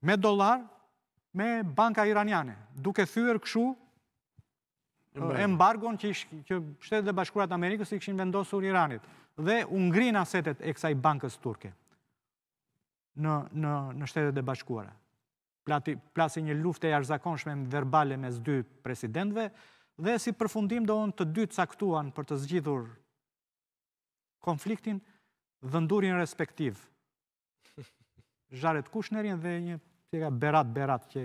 me dolar me banka iraniane, duke thyër këshu embargon që shtetet dhe bashkurat Amerikës i këshin vendosur Iranit dhe ungrin asetet e kësaj bankës turke në shtetet dhe bashkurat plasi një luft e jarëzakonshme verbale me s'dy presidentve dhe si përfundim do në të dy caktuan për të zgjidhur konfliktin dhëndurin respektiv Zharet Kushnerin dhe një që ka berat, berat, që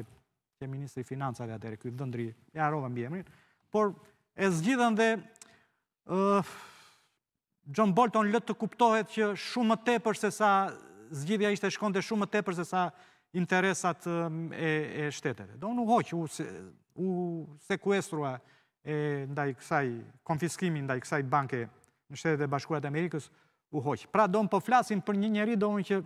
e Ministri Financave atë e këtë dëndri, e arrova mbi por e zgjithën dhe John Bolton lëtë të kuptohet që shumë më tepër se sa zgjithja ishte shkonde shumë më tepër se sa interesat e shteteve. Do në hoqë u sekuestrua ndaj kësaj, konfiskimi ndaj kësaj banke në shtetet e bashkurat e Amerikës, u hoqë. Pra do në po flasin për një njeri do në që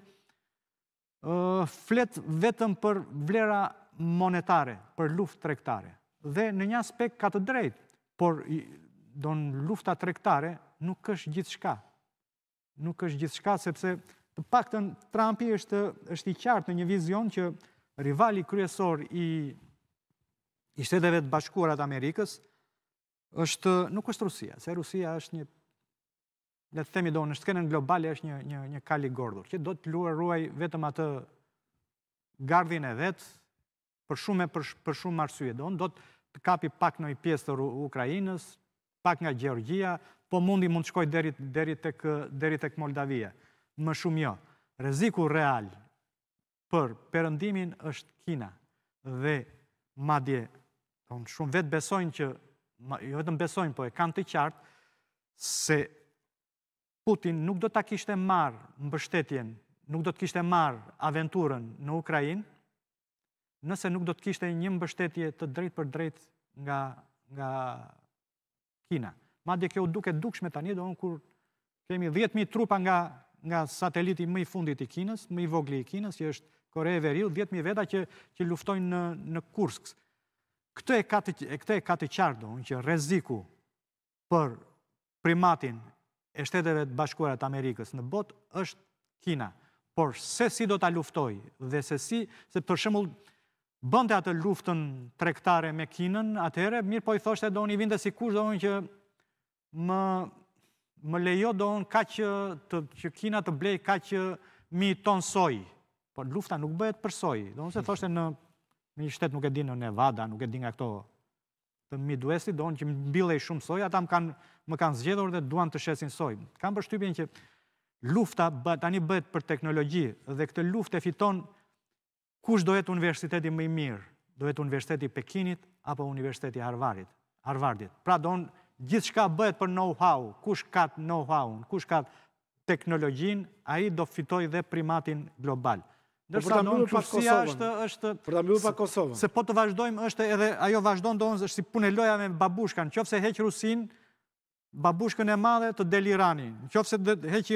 flet vetëm për vlera monetare, për luft trektare. Dhe në një aspekt ka të drejt, por do në lufta trektare nuk është gjithë shka. Nuk është gjithë shka, sepse të në Trumpi është, është i qartë në një vizion që rivali kryesor i, i shteteve të bashkurat Amerikës është, nuk është Rusia, se Rusia është një le të themi do në shkenën globale është një, një, një kal i gordur, që do të luar ruaj vetëm atë gardhin e vetë për shumë e për, për shumë arsye. Do, do të kapi pak në i pjesë të Ukrajinës, pak nga Gjeorgjia, po mundi mund të shkoj deri, deri, të, kë, deri tek Moldavia. Më shumë jo. Reziku real për përëndimin është Kina dhe madje shumë vetë besojnë që, jo vetëm besojnë, po e kanë të qartë, se Putin nuk do të kishte marë mbështetjen, nuk do të kishte marë aventurën në Ukrajin, nëse nuk do të kishte një mbështetje të drejt për drejt nga, nga Kina. Ma dhe kjo duke dukshme tani, do në kur kemi 10.000 trupa nga, nga sateliti më i fundit i Kinës, më i vogli i Kinës, që është Kore e Veril, 10.000 veta që, që luftojnë në, në Kursk. Këtë e ka të qardo, që reziku për primatin e shteteve të bashkuarat Amerikës në bot është Kina. Por se si do të luftoj dhe se si, se për shumë bënde atë luftën trektare me Kinën, atëhere, mirë po i thoshtë e do një vindë si kush do një që më, lejo do unë ka që, të, që Kina të blej ka që mi ton soj. Por lufta nuk bëhet për soj. Do një se mm. thoshtë në një shtetë nuk e dinë në Nevada, nuk e dinë nga këto të miduesit, do në që mbilej shumë soj, ata më kanë zgjedhur dhe duan të shesin soj. Kam shtypjen që lufta tani bët për teknologi dhe këtë luft e fiton kush dohet universiteti më i mirë, Dohet universiteti Pekinit apo universiteti Harvardit. Pra do në gjithë shka bët për know-how, kush ka know-how, kush ka teknologjin, a i do fitoj dhe primatin global. Ndërsa po për ta pa Kosovën. Është, për ta mbyllur pa Kosovën. Se po të vazhdojmë është edhe ajo vazhdon do është si punë loja me babushkan. Qofse heq Rusin, babushkën e madhe të Delirani. Qofse heq